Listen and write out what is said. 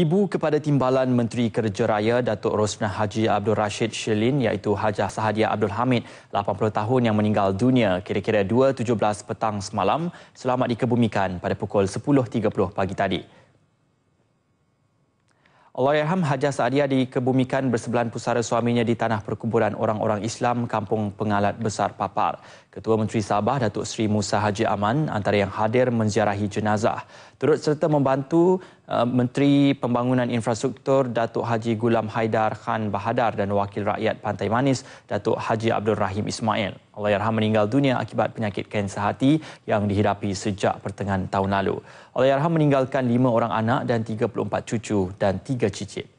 Ibu kepada Timbalan Menteri Kerja Raya Datuk Rosnah Haji Abdul Rashid Shilin iaitu Hajah Sahadia Abdul Hamid 80 tahun yang meninggal dunia kira-kira 2.17 petang semalam selamat dikebumikan pada pukul 10.30 pagi tadi. Allahyarham Hajah Sahadia dikebumikan bersebelahan pusara suaminya di tanah perkuburan orang-orang Islam Kampung Pengalat Besar Papar. Ketua Menteri Sabah Datuk Seri Musa Haji Aman antara yang hadir menziarahi jenazah. Turut serta membantu Uh, Menteri Pembangunan Infrastruktur Datuk Haji Gulam Haidar Khan Bahadar dan Wakil Rakyat Pantai Manis Datuk Haji Abdul Rahim Ismail. Allahyarham meninggal dunia akibat penyakit kanser hati yang dihidapi sejak pertengahan tahun lalu. Allahyarham meninggalkan lima orang anak dan 34 cucu dan tiga cicit.